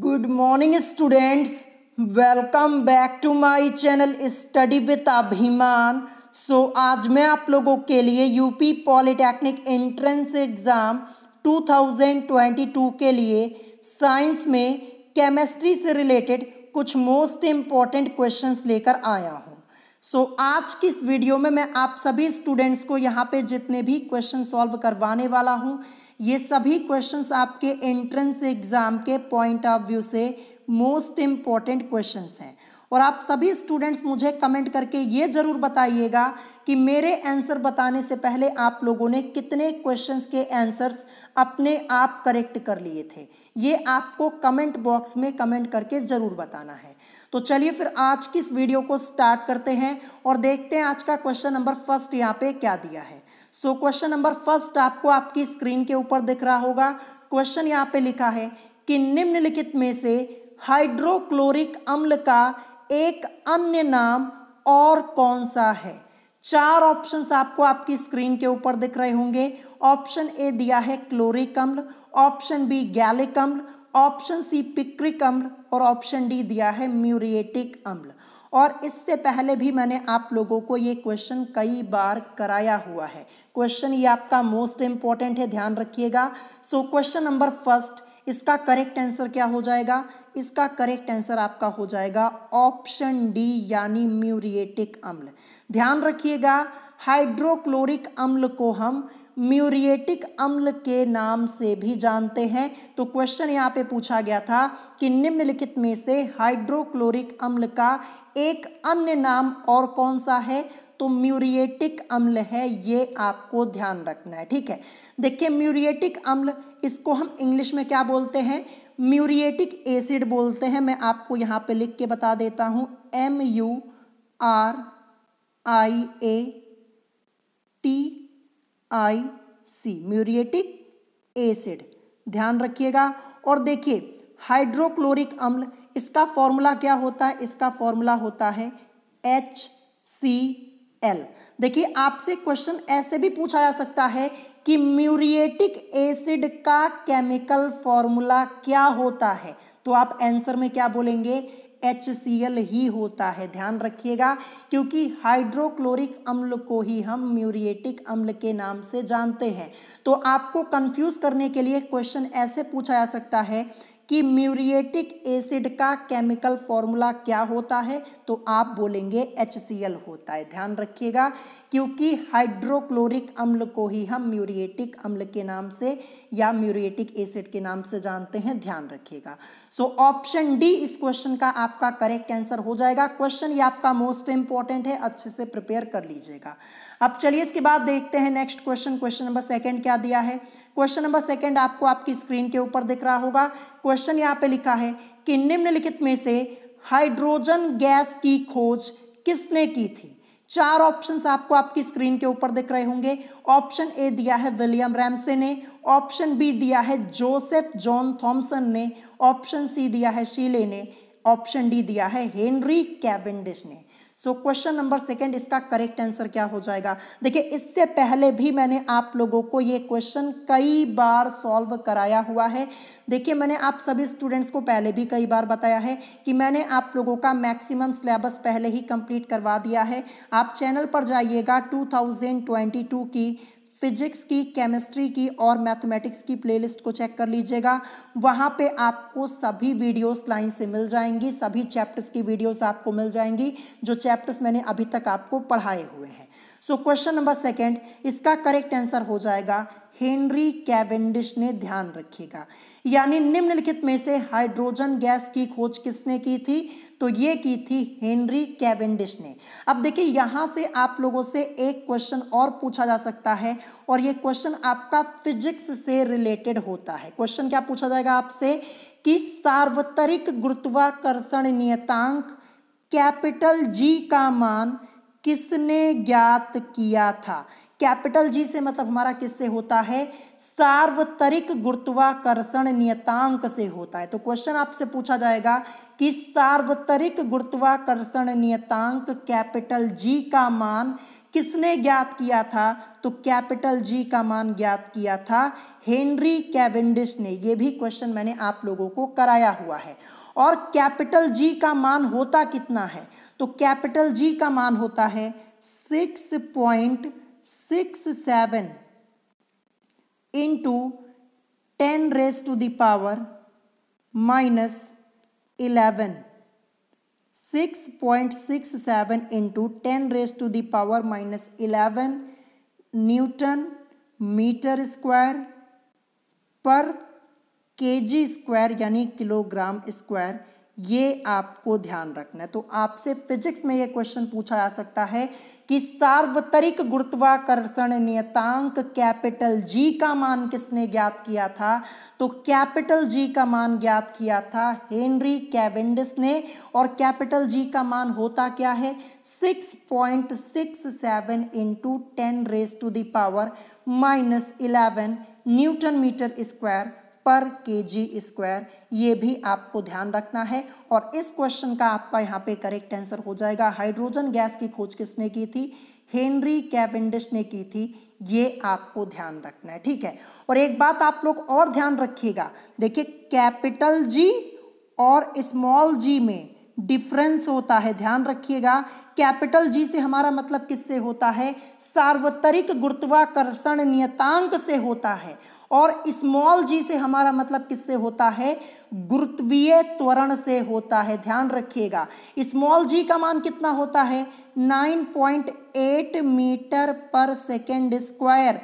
good morning students welcome back to my channel study with Abhiman so आज मैं आप लोगों के लिए यूपी पॉलिटेक्निक एंट्रेंस एग्ज़ाम 2022 के लिए साइंस में केमिस्ट्री से रिलेटेड कुछ मोस्ट इम्पॉर्टेंट क्वेश्चंस लेकर आया हूँ सो so, आज की इस वीडियो में मैं आप सभी स्टूडेंट्स को यहाँ पे जितने भी क्वेश्चन सॉल्व करवाने वाला हूँ ये सभी क्वेश्चंस आपके एंट्रेंस एग्ज़ाम के पॉइंट ऑफ व्यू से मोस्ट इम्पॉर्टेंट क्वेश्चंस हैं और आप सभी स्टूडेंट्स मुझे कमेंट करके ये ज़रूर बताइएगा कि मेरे आंसर बताने से पहले आप लोगों ने कितने क्वेश्चंस के आंसर्स अपने आप करेक्ट कर लिए थे ये आपको कमेंट बॉक्स में कमेंट करके ज़रूर बताना है तो चलिए फिर आज की इस वीडियो को स्टार्ट करते हैं और देखते हैं आज का क्वेश्चन नंबर फर्स्ट यहाँ पे क्या दिया है सो क्वेश्चन नंबर फर्स्ट आपको आपकी स्क्रीन के ऊपर दिख रहा होगा क्वेश्चन यहाँ पे लिखा है कि निम्नलिखित में से हाइड्रोक्लोरिक अम्ल का एक अन्य नाम और कौन सा है चार ऑप्शंस आपको आपकी स्क्रीन के ऊपर दिख रहे होंगे ऑप्शन ए दिया है क्लोरिक अम्ल ऑप्शन बी गैलिक अम्ल ऑप्शन सी पिक्रिक अम्ल और ऑप्शन डी दिया है म्यूरिएटिक अम्ल और इससे पहले भी मैंने आप लोगों को ये क्वेश्चन कई बार कराया हुआ है क्वेश्चन ये आपका मोस्ट इंपॉर्टेंट है ध्यान रखिएगा सो क्वेश्चन नंबर फर्स्ट इसका करेक्ट आंसर क्या हो जाएगा इसका करेक्ट आंसर आपका हो जाएगा ऑप्शन डी यानी म्यूरिएटिक अम्ल ध्यान रखिएगा हाइड्रोक्लोरिक अम्ल को हम म्यूरिएटिक अम्ल के नाम से भी जानते हैं तो क्वेश्चन यहाँ पे पूछा गया था कि निम्नलिखित में से हाइड्रोक्लोरिक अम्ल का एक अन्य नाम और कौन सा है तो म्यूरिएटिक अम्ल है ये आपको ध्यान रखना है ठीक है देखिए म्यूरिएटिक अम्ल इसको हम इंग्लिश में क्या बोलते हैं म्यूरिएटिक एसिड बोलते हैं मैं आपको यहाँ पे लिख के बता देता हूँ M U R I A T I C muriatic acid ध्यान रखिएगा और देखिए हाइड्रोक्लोरिक अम्ल इसका फॉर्मूला क्या होता है इसका फॉर्मूला होता है एच सी एल देखिए आपसे क्वेश्चन ऐसे भी पूछा जा सकता है कि म्यूरिएटिक एसिड का केमिकल फॉर्मूला क्या होता है तो आप आंसर में क्या बोलेंगे एच ही होता है ध्यान रखिएगा क्योंकि हाइड्रोक्लोरिक अम्ल को ही हम म्यूरिएटिक अम्ल के नाम से जानते हैं तो आपको कंफ्यूज करने के लिए क्वेश्चन ऐसे पूछा जा सकता है कि म्यूरिएटिक एसिड का केमिकल फॉर्मूला क्या होता है तो आप बोलेंगे एच होता है ध्यान रखिएगा क्योंकि हाइड्रोक्लोरिक अम्ल को ही हम म्यूरिएटिक अम्ल के नाम से या म्यूरिएटिक एसिड के नाम से जानते हैं ध्यान रखिएगा सो ऑप्शन डी इस क्वेश्चन का आपका करेक्ट आंसर हो जाएगा क्वेश्चन ये आपका मोस्ट इंपॉर्टेंट है अच्छे से प्रिपेयर कर लीजिएगा अब चलिए इसके बाद देखते हैं next question question number second क्या दिया है क्वेश्चन नंबर सेकंड आपको आपकी स्क्रीन के ऊपर दिख रहा होगा क्वेश्चन यहाँ पे लिखा है कि निम्नलिखित में से हाइड्रोजन गैस की खोज किसने की थी चार ऑप्शंस आपको आपकी स्क्रीन के ऊपर दिख रहे होंगे ऑप्शन ए दिया है विलियम रैमसे ने ऑप्शन बी दिया है जोसेफ जॉन थॉमसन ने ऑप्शन सी दिया है शीले ने ऑप्शन डी दिया है हेनरी कैबिंडिश ने सो क्वेश्चन नंबर सेकंड इसका करेक्ट आंसर क्या हो जाएगा देखिए इससे पहले भी मैंने आप लोगों को ये क्वेश्चन कई बार सॉल्व कराया हुआ है देखिए मैंने आप सभी स्टूडेंट्स को पहले भी कई बार बताया है कि मैंने आप लोगों का मैक्सिमम सिलेबस पहले ही कंप्लीट करवा दिया है आप चैनल पर जाइएगा 2022 की फिजिक्स की केमिस्ट्री की और मैथमेटिक्स की प्लेलिस्ट को चेक कर लीजिएगा वहाँ पे आपको सभी वीडियोस लाइन से मिल जाएंगी सभी चैप्टर्स की वीडियोस आपको मिल जाएंगी जो चैप्टर्स मैंने अभी तक आपको पढ़ाए हुए हैं सो क्वेश्चन नंबर सेकेंड इसका करेक्ट आंसर हो जाएगा हेनरी कैवेंडिश ने ध्यान रखिएगा यानी निम्नलिखित में से हाइड्रोजन गैस की खोज किसने की थी तो ये की थी हेनरी कैवेंडिश ने अब देखिए यहाँ से आप लोगों से एक क्वेश्चन और पूछा जा सकता है और ये क्वेश्चन आपका फिजिक्स से रिलेटेड होता है क्वेश्चन क्या पूछा जाएगा आपसे कि सार्वत्रिक गुरुत्वाकर्षण नियतांक कैपिटल जी का मान किसने ज्ञात किया था कैपिटल जी से मतलब हमारा किससे होता है सार्वत्रिक गुरुत्वाकर्षण नियतांक से होता है तो क्वेश्चन आपसे पूछा जाएगा कि सार्वत्रिक गुरुत्वाकर्षण नियतांक कैपिटल जी का मान किसने ज्ञात किया था तो कैपिटल जी का मान ज्ञात किया था हेनरी कैवेंडिश ने यह भी क्वेश्चन मैंने आप लोगों को कराया हुआ है और कैपिटल जी का मान होता कितना है तो कैपिटल जी का मान होता है six point six seven into ten raise to the power minus eleven six point six seven into ten raise to the power minus eleven newton meter square पर केजी स्क्वायर यानी किलोग्राम स्क्वायर ये आपको ध्यान रखना है तो आपसे फिजिक्स में ये क्वेश्चन पूछा जा सकता है कि सार्वत्रिक गुरुत्वाकर्षण नियतांक कैपिटल जी का मान किसने ज्ञात किया था तो कैपिटल जी का मान ज्ञात किया था हेनरी कैवेंडिस ने और कैपिटल जी का मान होता क्या है 6.67 point six seven into ten raise to the power minus eleven newton meter square पर के जी स्क्वायर ये भी आपको ध्यान रखना है और इस क्वेश्चन का आपका यहाँ पे करेक्ट आंसर हो जाएगा हाइड्रोजन गैस की खोज किसने की थी हेनरी कैवेंडिश ने की थी ये आपको ध्यान रखना है ठीक है और एक बात आप लोग और ध्यान रखिएगा देखिए कैपिटल जी और स्मॉल जी में डिफरेंस होता है ध्यान रखिएगा कैपिटल जी से हमारा मतलब किससे होता है सार्वत्रिक गुरुत्वाकर्षण नियतांक से होता है और स्मॉल जी से हमारा मतलब किससे होता है गुरुत्वीय त्वरण से होता है ध्यान रखिएगा स्मॉल जी का मान कितना होता है 9.8 मीटर पर सेकेंड स्क्वायर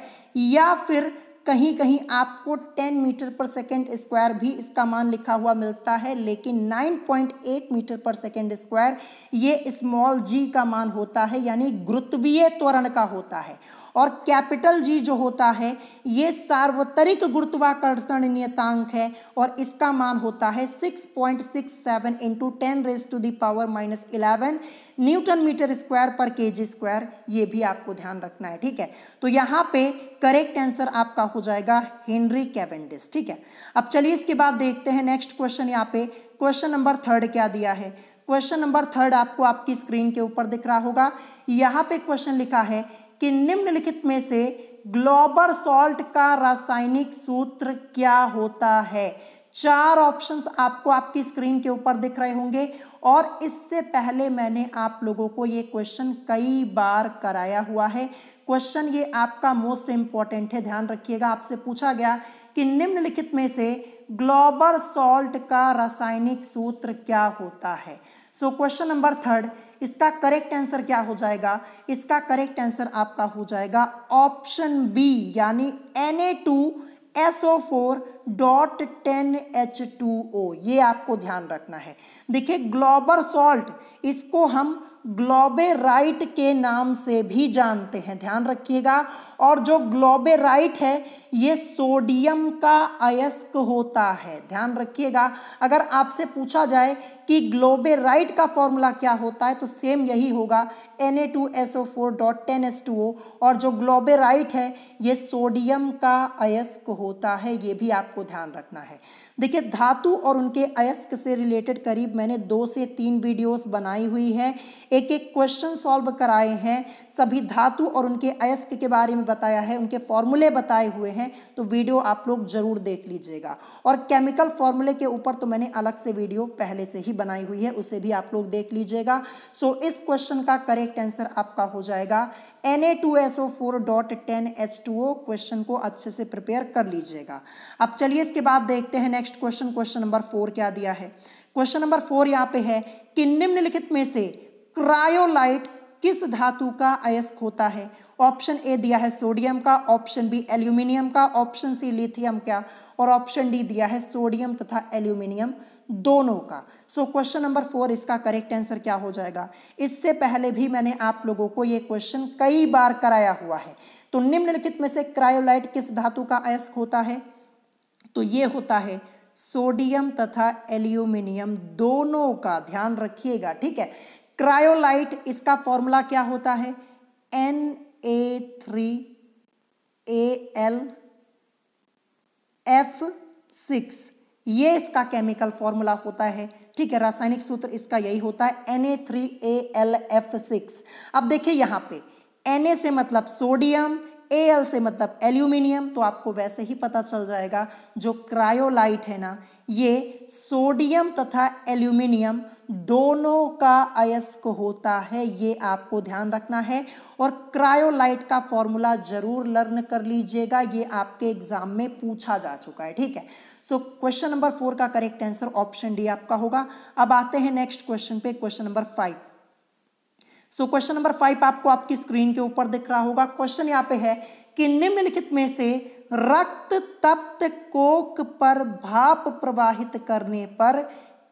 या फिर कहीं कहीं आपको 10 मीटर पर सेकेंड स्क्वायर भी इसका मान लिखा हुआ मिलता है लेकिन 9.8 मीटर पर सेकेंड स्क्वायर ये स्मॉल जी का मान होता है यानी गुरुत्वीय त्वरण का होता है और कैपिटल जी जो होता है ये सार्वत्रिक गुरुत्वाकर्षण नियतांक है और इसका मान होता है 6.67 point six seven into ten raise to the power minus eleven newton meter square पर के जी स्क्वायर ये भी आपको ध्यान रखना है ठीक है तो यहाँ पे करेक्ट आंसर आपका हो जाएगा हेनरी कैवेंडिस ठीक है अब चलिए इसके बाद देखते हैं नेक्स्ट क्वेश्चन यहाँ पे क्वेश्चन नंबर थर्ड क्या दिया है क्वेश्चन नंबर थर्ड आपको आपकी स्क्रीन के ऊपर दिख रहा होगा यहाँ पे क्वेश्चन लिखा है कि निम्नलिखित में से ग्लोबर सॉल्ट का रासायनिक सूत्र क्या होता है चार ऑप्शंस आपको आपकी स्क्रीन के ऊपर दिख रहे होंगे और इससे पहले मैंने आप लोगों को ये क्वेश्चन कई बार कराया हुआ है क्वेश्चन ये आपका मोस्ट इंपॉर्टेंट है ध्यान रखिएगा आपसे पूछा गया कि निम्नलिखित में से ग्लोबर सॉल्ट का रासायनिक सूत्र क्या होता है सो क्वेश्चन नंबर थर्ड इसका करेक्ट आंसर क्या हो जाएगा इसका करेक्ट आंसर आपका हो जाएगा ऑप्शन बी यानी N A two S O four dot ten H two O ये आपको ध्यान रखना है देखिए ग्लोबर सॉल्ट इसको हम ग्लोबेराइट के नाम से भी जानते हैं ध्यान रखिएगा और जो ग्लोबेराइट है ये सोडियम का अयस्क होता है ध्यान रखिएगा अगर आपसे पूछा जाए कि ग्लोबेराइट का फॉर्मूला क्या होता है तो सेम यही होगा Na2SO4.10S2O और जो ग्लोबेराइट है ये सोडियम का अयस्क होता है ये भी आपको ध्यान रखना है देखिए धातु और उनके अयस्क से रिलेटेड करीब मैंने दो से तीन वीडियोस बनाई हुई हैं एक एक क्वेश्चन सॉल्व कराए हैं सभी धातु और उनके अयस्क के बारे में बताया है उनके फॉर्मूले बताए हुए हैं तो वीडियो आप लोग ज़रूर देख लीजिएगा और केमिकल फॉर्मूले के ऊपर तो मैंने अलग से वीडियो पहले से ही बनाई हुई है उसे भी आप लोग देख लीजिएगा सो इस क्वेश्चन का करेक्ट आंसर आपका हो जाएगा N A two S O four dot ten H two O question को अच्छे से प्रिपेयर कर लीजिएगा अब चलिए इसके बाद देखते हैं next question question number four क्या दिया है क्वेश्चन नंबर फोर यहाँ पे है कि निम्नलिखित में से क्रायोलाइट किस धातु का अयस्क होता है ऑप्शन ए दिया है सोडियम का ऑप्शन बी एल्यूमिनियम का ऑप्शन सी लिथियम का और ऑप्शन डी दिया है सोडियम तथा एल्यूमिनियम दोनों का सो क्वेश्चन नंबर फोर इसका करेक्ट आंसर क्या हो जाएगा इससे पहले भी मैंने आप लोगों को ये क्वेश्चन कई बार कराया हुआ है तो निम्नलिखित में से क्रायोलाइट किस धातु का अयस्क होता है तो ये होता है सोडियम तथा एल्यूमिनियम दोनों का ध्यान रखिएगा ठीक है क्रायोलाइट इसका फॉर्मूला क्या होता है N A three A L F six ये इसका केमिकल फॉर्मूला होता है ठीक है रासायनिक सूत्र इसका यही होता है N A A three L F six अब देखिए यहाँ पे एन ए से मतलब सोडियम ए एल से मतलब एल्यूमिनियम तो आपको वैसे ही पता चल जाएगा जो क्रायोलाइट है ना ये सोडियम तथा एल्यूमिनियम दोनों का अयस्क होता है ये आपको ध्यान रखना है और क्रायोलाइट का फॉर्मूला जरूर लर्न कर लीजिएगा ये आपके एग्जाम में पूछा जा चुका है ठीक है सो क्वेश्चन नंबर फोर का करेक्ट आंसर ऑप्शन डी आपका होगा अब आते हैं नेक्स्ट क्वेश्चन पे question number five so question number five आपको आपकी स्क्रीन के ऊपर दिख रहा होगा क्वेश्चन यहाँ पे है कि निम्नलिखित में से रक्त तप्त कोक पर भाप प्रवाहित करने पर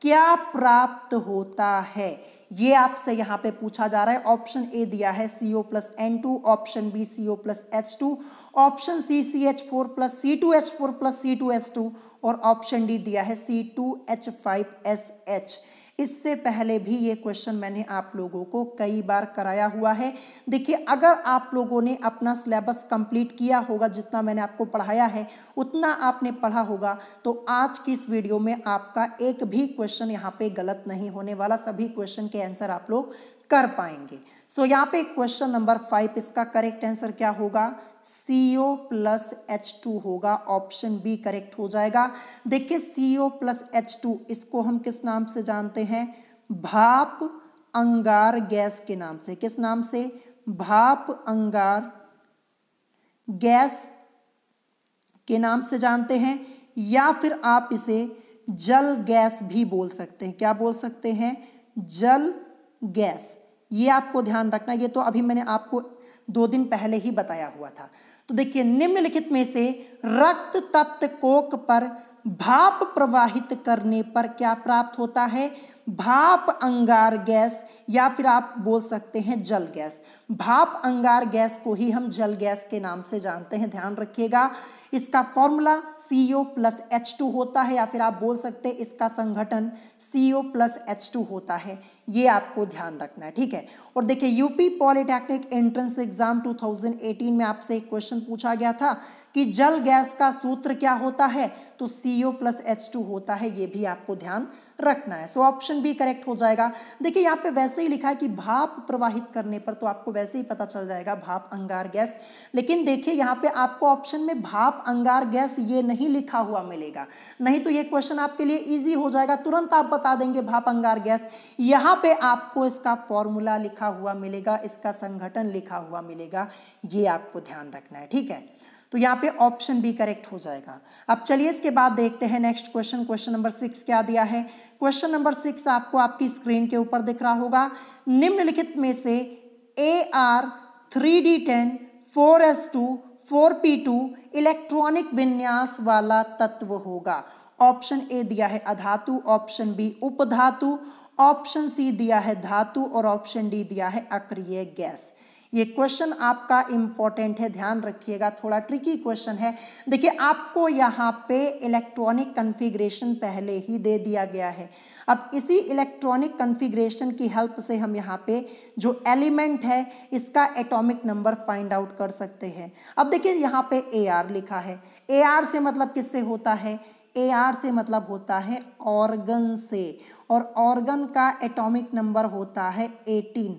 क्या प्राप्त होता है ये आपसे यहाँ पे पूछा जा रहा है ऑप्शन ए दिया है C O plus N two option B C O plus H two option C C H four plus C two H four plus C two H two और ऑप्शन डी दिया है C two H five S H इससे पहले भी ये question मैंने आप लोगों को कई बार कराया हुआ है देखिए अगर आप लोगों ने अपना सिलेबस कंप्लीट किया होगा जितना मैंने आपको पढ़ाया है उतना आपने पढ़ा होगा तो आज की इस वीडियो में आपका एक भी क्वेश्चन यहाँ पे गलत नहीं होने वाला सभी क्वेश्चन के आंसर आप लोग कर पाएंगे सो so, यहाँ पे क्वेश्चन नंबर फाइव इसका करेक्ट आंसर क्या होगा CO प्लस एच टू होगा ऑप्शन बी करेक्ट हो जाएगा देखिए CO प्लस एच टू इसको हम किस नाम से जानते हैं भाप अंगार गैस के नाम से किस नाम से भाप अंगार गैस के नाम से जानते हैं या फिर आप इसे जल गैस भी बोल सकते हैं क्या बोल सकते हैं जल गैस ये आपको ध्यान रखना ये तो अभी मैंने आपको दो दिन पहले ही बताया हुआ था तो देखिए निम्नलिखित में से रक्त तप्त कोक पर भाप प्रवाहित करने पर क्या प्राप्त होता है भाप अंगार गैस या फिर आप बोल सकते हैं जल गैस भाप अंगार गैस को ही हम जल गैस के नाम से जानते हैं ध्यान रखिएगा इसका formula C O plus H two होता है या फिर आप बोल सकते हैं इसका संगठन C O plus H two होता है ये आपको ध्यान रखना है ठीक है और देखिए यूपी पॉलिटेक्निक एंट्रेंस एग्जाम 2018 में आपसे एक क्वेश्चन पूछा गया था कि जल गैस का सूत्र क्या होता है तो C O plus H two होता है ये भी आपको ध्यान रखना है सो ऑप्शन बी करेक्ट हो जाएगा देखिए यहाँ पे वैसे ही लिखा है कि भाप प्रवाहित करने पर तो आपको वैसे ही पता चल जाएगा भाप अंगार गैस लेकिन देखिए यहाँ पे आपको ऑप्शन में भाप अंगार गैस ये नहीं लिखा हुआ मिलेगा नहीं तो ये क्वेश्चन आपके लिए ईजी हो जाएगा तुरंत आप बता देंगे भाप अंगार गैस यहाँ पे आपको इसका फॉर्मूला लिखा हुआ मिलेगा इसका संगठन लिखा हुआ मिलेगा ये आपको ध्यान रखना है ठीक है तो यहाँ पे ऑप्शन बी करेक्ट हो जाएगा अब चलिए इसके बाद देखते हैं next question question number six क्या दिया है क्वेश्चन नंबर सिक्स आपको आपकी स्क्रीन के ऊपर दिख रहा होगा निम्नलिखित में से A R three D ten four S two four P two electronic विन्यास वाला तत्व होगा ऑप्शन ए दिया है अधातु ऑप्शन बी उपधातु ऑप्शन सी दिया है धातु और ऑप्शन डी दिया है अक्रिय गैस ये क्वेश्चन आपका इंपॉर्टेंट है ध्यान रखिएगा थोड़ा ट्रिकी क्वेश्चन है देखिए आपको यहाँ पे इलेक्ट्रॉनिक कन्फिग्रेशन पहले ही दे दिया गया है अब इसी इलेक्ट्रॉनिक कन्फिग्रेशन की हेल्प से हम यहाँ पे जो एलिमेंट है इसका एटॉमिक नंबर फाइंड आउट कर सकते हैं अब देखिए यहाँ पे ए आर लिखा है ए आर से मतलब किससे होता है ए आर से मतलब होता है ऑर्गन से और ऑर्गन का एटॉमिक नंबर होता है एटीन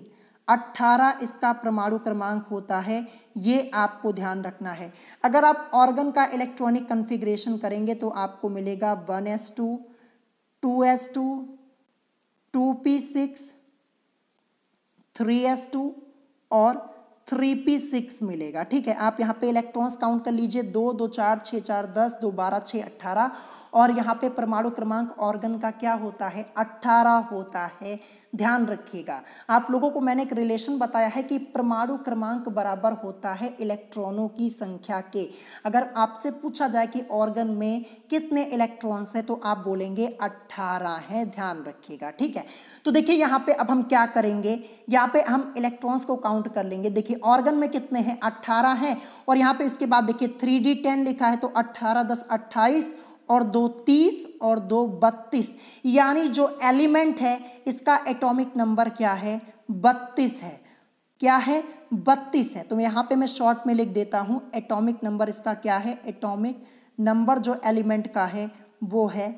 अट्ठारह इसका परमाणु क्रमांक होता है ये आपको ध्यान रखना है अगर आप ऑर्गन का इलेक्ट्रॉनिक कन्फिग्रेशन करेंगे तो आपको मिलेगा one S S two two two two P six three S two और थ्री पी सिक्स मिलेगा ठीक है आप यहाँ पे इलेक्ट्रॉन्स काउंट कर लीजिए दो दो चार छः चार दस दो बारह छः अट्ठारह और यहाँ पे परमाणु क्रमांक ऑर्गन का क्या होता है 18 होता है ध्यान रखिएगा आप लोगों को मैंने एक रिलेशन बताया है कि परमाणु क्रमांक बराबर होता है इलेक्ट्रॉनों की संख्या के अगर आपसे पूछा जाए कि ऑर्गन में कितने इलेक्ट्रॉन्स हैं तो आप बोलेंगे 18 है ध्यान रखिएगा ठीक है तो देखिए यहाँ पे अब हम क्या करेंगे यहाँ पे हम इलेक्ट्रॉन्स को काउंट कर लेंगे देखिए ऑर्गन में कितने हैं अट्ठारह हैं और यहाँ पे इसके बाद देखिए टेन लिखा है तो अट्ठारह दस अट्ठाईस और दो तीस और दो बत्तीस यानी जो एलिमेंट है इसका एटॉमिक नंबर क्या है बत्तीस है क्या है बत्तीस है तो यहाँ पे मैं शॉर्ट में लिख देता हूँ एटॉमिक नंबर इसका क्या है एटॉमिक नंबर जो एलिमेंट का है वो है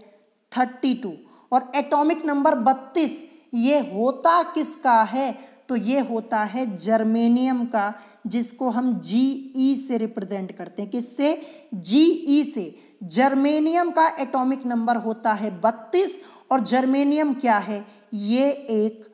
थर्टी टू और एटॉमिक नंबर बत्तीस ये होता किसका है तो ये होता है जर्मेनियम का जिसको हम जी ई e से रिप्रेजेंट करते हैं किससे जी ई e से जर्मेनियम का एटॉमिक नंबर होता है बत्तीस और जर्मेनियम क्या है ये एक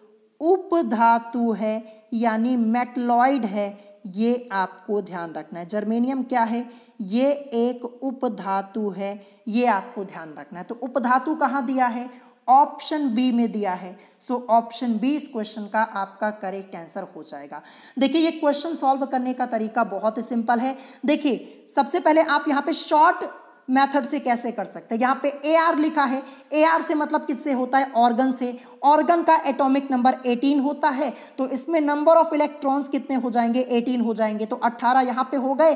उपधातु है यानी मेटलॉइड है ये आपको ध्यान रखना है जर्मेनियम क्या है ये एक उपधातु है ये आपको ध्यान रखना है तो उपधातु कहाँ दिया है ऑप्शन बी में दिया है सो ऑप्शन बी इस क्वेश्चन का आपका करेक्ट आंसर हो जाएगा देखिए ये क्वेश्चन सॉल्व करने का तरीका बहुत ही सिंपल है देखिए सबसे पहले आप यहाँ पे शॉर्ट मेथड से कैसे कर सकते हैं यहाँ पे ए आर लिखा है ए आर से मतलब किससे होता है ऑर्गन से ऑर्गन का एटॉमिक नंबर 18 होता है तो इसमें नंबर ऑफ इलेक्ट्रॉन्स कितने हो जाएंगे 18 हो जाएंगे तो 18 यहाँ पे हो गए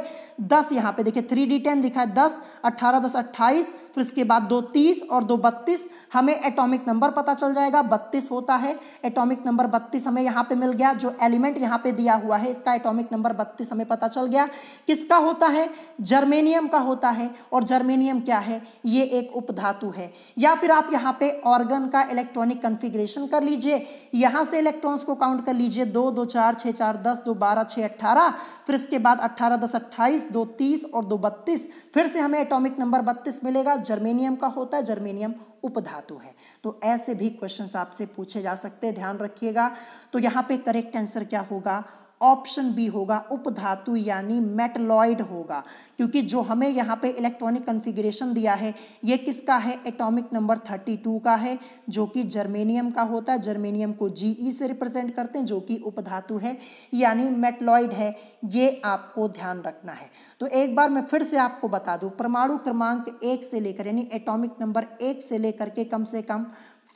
10 यहाँ पे देखिए थ्री डी टेन लिखा है 10 18 10 28 फिर इसके बाद दो तीस और दो बत्तीस हमें एटॉमिक नंबर पता चल जाएगा बत्तीस होता है एटॉमिक नंबर बत्तीस हमें यहाँ पे मिल गया जो एलिमेंट यहाँ पे दिया हुआ है इसका एटॉमिक नंबर बत्तीस हमें पता चल गया किसका होता है जर्मेनियम का होता है और जर्मेनियम क्या है ये एक उपधातु है या फिर आप यहाँ पे ऑर्गन का इलेक्ट्रॉनिक कन्फिग्रेशन कर लीजिए यहाँ से इलेक्ट्रॉन्स को काउंट कर लीजिए दो दो चार छः चार दस दो बारह छः अट्ठारह फिर इसके बाद अट्ठारह दस अट्ठाईस दो तीस और दो बत्तीस फिर से हमें एटॉमिक नंबर बत्तीस मिलेगा जर्मेनियम का होता है जर्मेनियम उपधातु है तो ऐसे भी क्वेश्चन आपसे पूछे जा सकते हैं ध्यान रखिएगा तो यहाँ पे करेक्ट आंसर क्या होगा ऑप्शन बी होगा उपधातु यानी मेटलॉइड होगा क्योंकि जो हमें यहाँ पे इलेक्ट्रॉनिक कन्फिग्रेशन दिया है ये किसका है एटॉमिक नंबर थर्टी टू का है जो कि जर्मेनियम का होता है जर्मेनियम को जी ई e से रिप्रेजेंट करते हैं जो कि उपधातु है यानी मेटलॉइड है ये आपको ध्यान रखना है तो एक बार मैं फिर से आपको बता दूँ परमाणु क्रमांक एक से लेकर यानी एटॉमिक नंबर एक से लेकर के कम से कम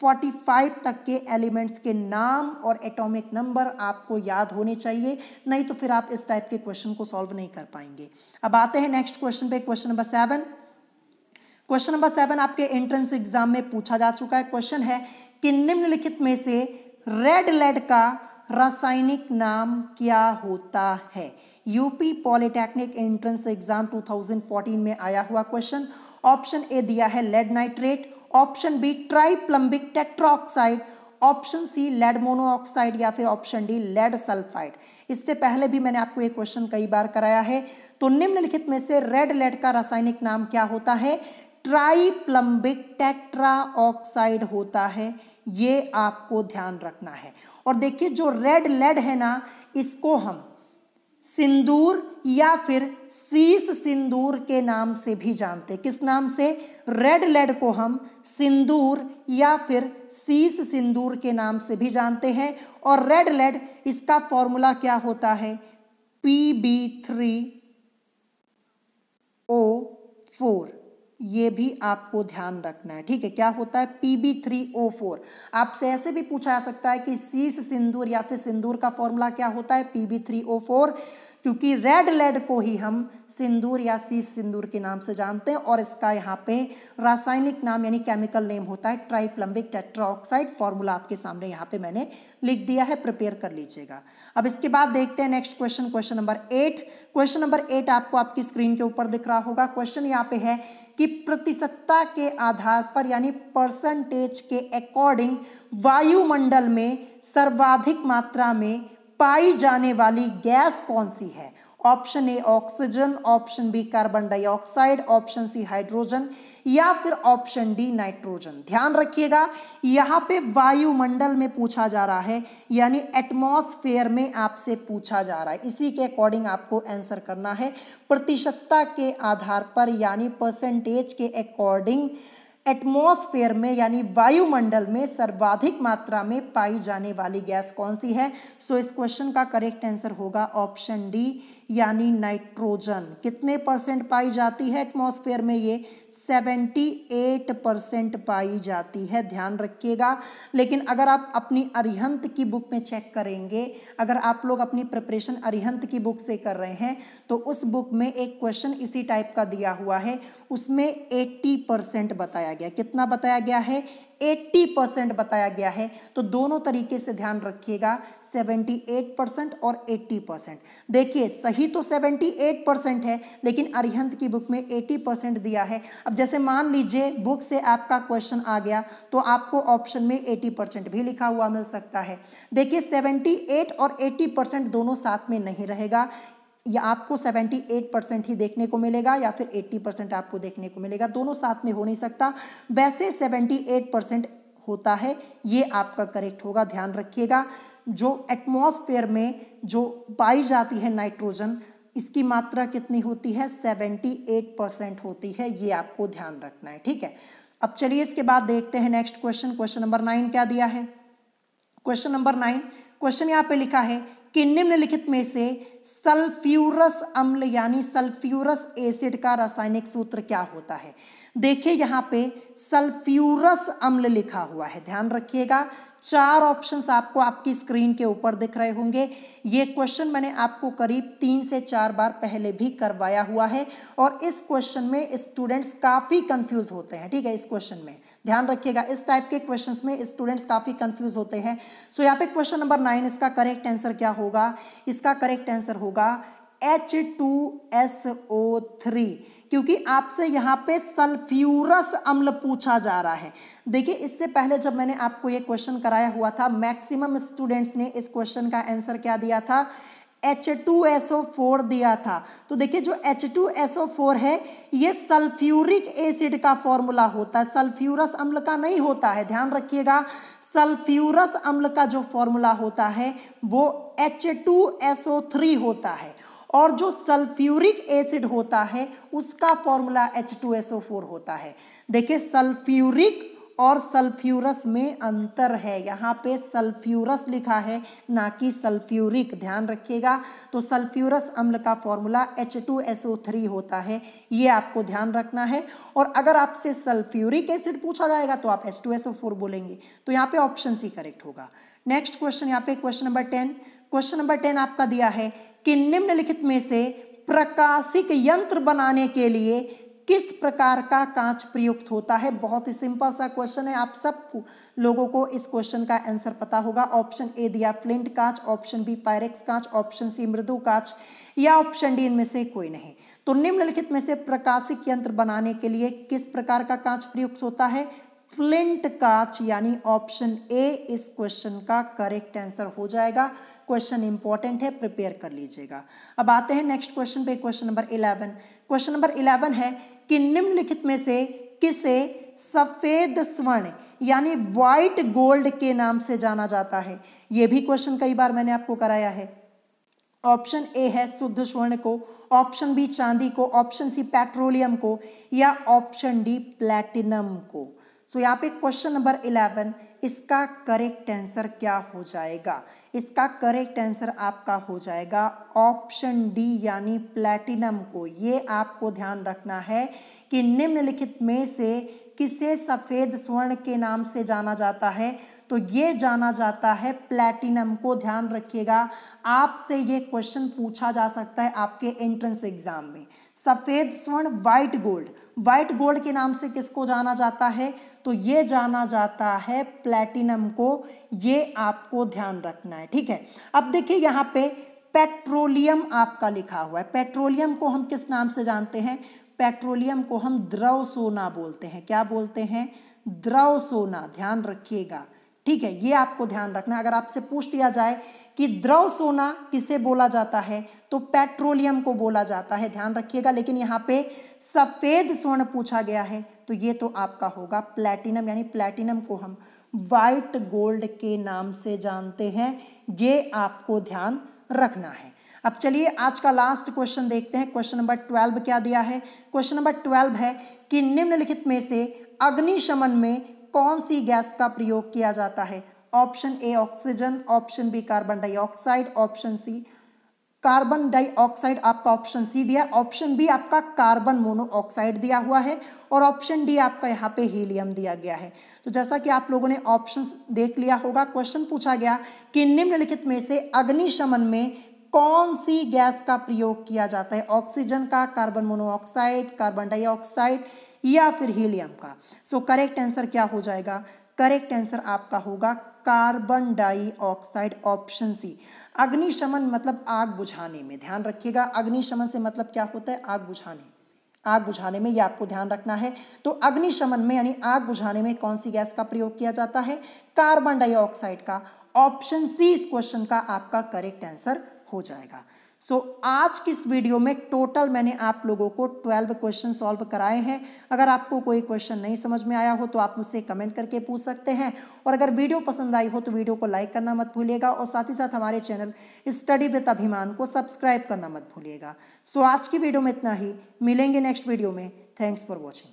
45 तक के एलिमेंट्स के नाम और एटॉमिक नंबर आपको याद होने चाहिए नहीं तो फिर आप इस टाइप के क्वेश्चन को सॉल्व नहीं कर पाएंगे अब आते हैं नेक्स्ट क्वेश्चन पे question number seven question number seven आपके एंट्रेंस एग्जाम में पूछा जा चुका है क्वेश्चन है कि निम्नलिखित में से रेड लेड का रासायनिक नाम क्या होता है यूपी पॉलिटेक्निक एंट्रेंस एग्जाम 2014 में आया हुआ क्वेश्चन ऑप्शन ए दिया है lead nitrate option B plumbic tetroxide option C lead monoxide या फिर ऑप्शन डी लेड सल्फाइड इससे पहले भी मैंने आपको ये क्वेश्चन कई बार कराया है तो निम्नलिखित में से रेड लेड का रासायनिक नाम क्या होता है प्लम्बिक टेक्ट्रा ऑक्साइड होता है ये आपको ध्यान रखना है और देखिए जो रेड लेड है ना इसको हम सिंदूर या फिर सीस सिंदूर के नाम से भी जानते किस नाम से रेड लेड को हम सिंदूर या फिर सीस सिंदूर के नाम से भी जानते हैं और रेड लेड इसका फॉर्मूला क्या होता है P B three O four ये भी आपको ध्यान रखना है ठीक है क्या होता है P B three O four आपसे ऐसे भी पूछा जा सकता है कि शीश सिंदूर या फिर सिंदूर का फॉर्मूला क्या होता है P B three O four क्योंकि रेड लेड को ही हम सिंदूर या शीश सिंदूर के नाम से जानते हैं और इसका यहाँ पे रासायनिक नाम यानी केमिकल नेम होता है ट्राइप्लम्बिक टेट्राऑक्साइड फॉर्मूला आपके सामने यहाँ पे मैंने लिख दिया है प्रिपेयर कर लीजिएगा अब इसके बाद देखते हैं next question question number eight question number eight आपको आपकी स्क्रीन के ऊपर दिख रहा होगा क्वेश्चन यहाँ पे है कि प्रतिशतता के आधार पर यानी परसेंटेज के अकॉर्डिंग वायुमंडल में सर्वाधिक मात्रा में पाई जाने वाली गैस कौन सी है option A oxygen option B carbon dioxide option C hydrogen या फिर ऑप्शन डी नाइट्रोजन ध्यान रखिएगा यहाँ पे वायुमंडल में पूछा जा रहा है यानी एटमॉस्फेयर में आपसे पूछा जा रहा है इसी के अकॉर्डिंग आपको आंसर करना है प्रतिशतता के आधार पर यानी परसेंटेज के अकॉर्डिंग एटमॉस्फेयर में यानी वायुमंडल में सर्वाधिक मात्रा में पाई जाने वाली गैस कौन सी है सो so, इस क्वेश्चन का करेक्ट आंसर होगा ऑप्शन डी यानी नाइट्रोजन कितने परसेंट पाई जाती है एटमॉस्फेयर में ये 78 परसेंट पाई जाती है ध्यान रखिएगा लेकिन अगर आप अपनी अरिहंत की बुक में चेक करेंगे अगर आप लोग अपनी प्रिपरेशन अरिहंत की बुक से कर रहे हैं तो उस बुक में एक क्वेश्चन इसी टाइप का दिया हुआ है उसमें 80 परसेंट बताया गया कितना बताया गया है 80 परसेंट बताया गया है तो दोनों तरीके से ध्यान रखिएगा 78 परसेंट और 80 परसेंट देखिए सही तो 78 परसेंट है लेकिन अरिहंत की बुक में 80 परसेंट दिया है अब जैसे मान लीजिए बुक से आपका क्वेश्चन आ गया तो आपको ऑप्शन में 80 परसेंट भी लिखा हुआ मिल सकता है देखिए 78 और 80 परसेंट दोनों साथ में नहीं रहेगा या आपको 78 परसेंट ही देखने को मिलेगा या फिर 80 परसेंट आपको देखने को मिलेगा दोनों साथ में हो नहीं सकता वैसे 78 परसेंट होता है ये आपका करेक्ट होगा ध्यान रखिएगा जो एटमॉस्फेयर में जो पाई जाती है नाइट्रोजन इसकी मात्रा कितनी होती है 78 परसेंट होती है ये आपको ध्यान रखना है ठीक है अब चलिए इसके बाद देखते हैं next question question number nine क्या दिया है क्वेश्चन नंबर नाइन क्वेश्चन यहाँ पे लिखा है कि निम्नलिखित में से सल्फ्यूरस अम्ल यानी सल्फ्यूरस एसिड का रासायनिक सूत्र क्या होता है देखिए यहाँ पे सल्फ्यूरस अम्ल लिखा हुआ है ध्यान रखिएगा चार ऑप्शंस आपको आपकी स्क्रीन के ऊपर दिख रहे होंगे ये क्वेश्चन मैंने आपको करीब तीन से चार बार पहले भी करवाया हुआ है और इस क्वेश्चन में स्टूडेंट्स काफ़ी कंफ्यूज होते हैं ठीक है इस क्वेश्चन में ध्यान रखिएगा इस टाइप के क्वेश्चंस में स्टूडेंट्स काफ़ी कंफ्यूज होते हैं सो यहाँ पे क्वेश्चन नंबर नाइन इसका करेक्ट आंसर क्या होगा इसका करेक्ट आंसर होगा H two S O three क्योंकि आपसे यहाँ पे सल्फ्यूरस अम्ल पूछा जा रहा है देखिए इससे पहले जब मैंने आपको ये क्वेश्चन कराया हुआ था मैक्सिमम स्टूडेंट्स ने इस क्वेश्चन का आंसर क्या दिया था H2SO4 दिया था तो देखिए जो H2SO4 है ये सल्फ्यूरिक एसिड का फॉर्मूला होता है सल्फ्यूरस अम्ल का नहीं होता है ध्यान रखिएगा सल्फ्यूरस अम्ल का जो फॉर्मूला होता है वो H2SO3 होता है और जो सल्फ्यूरिक एसिड होता है उसका formula H two S O four होता है देखिए सल्फ्यूरिक और सल्फ्यूरस में अंतर है यहाँ पे सल्फ्यूरस लिखा है ना कि सल्फ्यूरिक ध्यान रखिएगा तो सल्फ्यूरस अम्ल का फॉर्मूला H2SO3 होता है ये आपको ध्यान रखना है और अगर आपसे सल्फ्यूरिक एसिड पूछा जाएगा तो आप H2SO4 बोलेंगे तो यहाँ पे ऑप्शन सी करेक्ट होगा नेक्स्ट क्वेश्चन यहाँ पे question number ten question number ten आपका दिया है कि निम्नलिखित में से प्रकाशिक यंत्र बनाने के लिए किस प्रकार का कांच प्रयुक्त होता है बहुत ही सिंपल सा क्वेश्चन है आप सब लोगों को इस क्वेश्चन का आंसर पता होगा ऑप्शन ए दिया फ्लिंट कांच ऑप्शन बी पायरेक्स कांच ऑप्शन सी मृदु कांच या ऑप्शन डी इनमें से कोई नहीं तो निम्नलिखित में से प्रकाशिक यंत्र बनाने के लिए किस प्रकार का कांच प्रयुक्त होता है फ्लिंट कांच यानी ऑप्शन ए इस क्वेश्चन का करेक्ट आंसर हो जाएगा क्वेश्चन इंपॉर्टेंट है प्रिपेयर कर लीजिएगा अब आते हैं नेक्स्ट क्वेश्चन पे question number eleven question number eleven है कि निम्नलिखित में से किसे सफ़ेद स्वर्ण यानी व्हाइट गोल्ड के नाम से जाना जाता है यह भी क्वेश्चन कई बार मैंने आपको कराया है ऑप्शन ए है शुद्ध स्वर्ण को ऑप्शन बी चांदी को ऑप्शन सी पेट्रोलियम को या ऑप्शन डी प्लेटिनम को सो so, यहाँ पे क्वेश्चन नंबर इलेवन इसका करेक्ट आंसर क्या हो जाएगा इसका करेक्ट आंसर आपका हो जाएगा ऑप्शन डी यानी प्लैटिनम को ये आपको ध्यान रखना है कि निम्नलिखित में से किसे सफ़ेद स्वर्ण के नाम से जाना जाता है तो ये जाना जाता है प्लैटिनम को ध्यान रखिएगा आपसे ये क्वेश्चन पूछा जा सकता है आपके एंट्रेंस एग्जाम में सफ़ेद स्वर्ण वाइट गोल्ड वाइट गोल्ड के नाम से किसको जाना जाता है तो ये जाना जाता है प्लेटिनम को ये आपको ध्यान रखना है ठीक है अब देखिए यहाँ पे पेट्रोलियम आपका लिखा हुआ है पेट्रोलियम को हम किस नाम से जानते हैं पेट्रोलियम को हम द्रव सोना बोलते हैं क्या बोलते हैं द्रव सोना ध्यान रखिएगा ठीक है ये आपको ध्यान रखना अगर आपसे पूछ लिया जाए कि द्रव सोना किसे बोला जाता है तो पेट्रोलियम को बोला जाता है ध्यान रखिएगा लेकिन यहाँ पे सफ़ेद स्वर्ण पूछा गया है तो ये तो आपका होगा प्लैटिनम यानी प्लैटिनम को हम वाइट गोल्ड के नाम से जानते हैं ये आपको ध्यान रखना है अब चलिए आज का लास्ट क्वेश्चन देखते हैं क्वेश्चन नंबर ट्वेल्व क्या दिया है क्वेश्चन नंबर ट्वेल्व है कि निम्नलिखित में से अग्निशमन में कौन सी गैस का प्रयोग किया जाता है option A oxygen option B carbon dioxide option C carbon dioxide आपका ऑप्शन सी दिया ऑप्शन बी आपका कार्बन मोनोऑक्साइड दिया हुआ है और ऑप्शन डी आपका यहाँ पे हीलियम दिया गया है तो जैसा कि आप लोगों ने ऑप्शन देख लिया होगा क्वेश्चन पूछा गया कि निम्नलिखित में से अग्निशमन में कौन सी गैस का प्रयोग किया जाता है ऑक्सीजन का कार्बन मोनोऑक्साइड कार्बन डाइऑक्साइड या फिर हीलियम का सो करेक्ट आंसर क्या हो जाएगा करेक्ट आंसर आपका होगा कार्बन डाइऑक्साइड ऑप्शन सी अग्निशमन मतलब आग बुझाने में ध्यान रखिएगा अग्निशमन से मतलब क्या होता है आग बुझाने आग बुझाने में ये आपको ध्यान रखना है तो अग्निशमन में यानी आग बुझाने में कौन सी गैस का प्रयोग किया जाता है कार्बन डाइऑक्साइड का ऑप्शन सी इस क्वेश्चन का आपका करेक्ट आंसर हो जाएगा सो so, आज की इस वीडियो में टोटल मैंने आप लोगों को ट्वेल्व क्वेश्चन सॉल्व कराए हैं अगर आपको कोई क्वेश्चन नहीं समझ में आया हो तो आप मुझसे कमेंट करके पूछ सकते हैं और अगर वीडियो पसंद आई हो तो वीडियो को लाइक करना मत भूलिएगा और साथ ही साथ हमारे चैनल स्टडी विद अभिमान को सब्सक्राइब करना मत भूलिएगा सो so, आज की वीडियो में इतना ही मिलेंगे नेक्स्ट वीडियो में थैंक्स फॉर वॉचिंग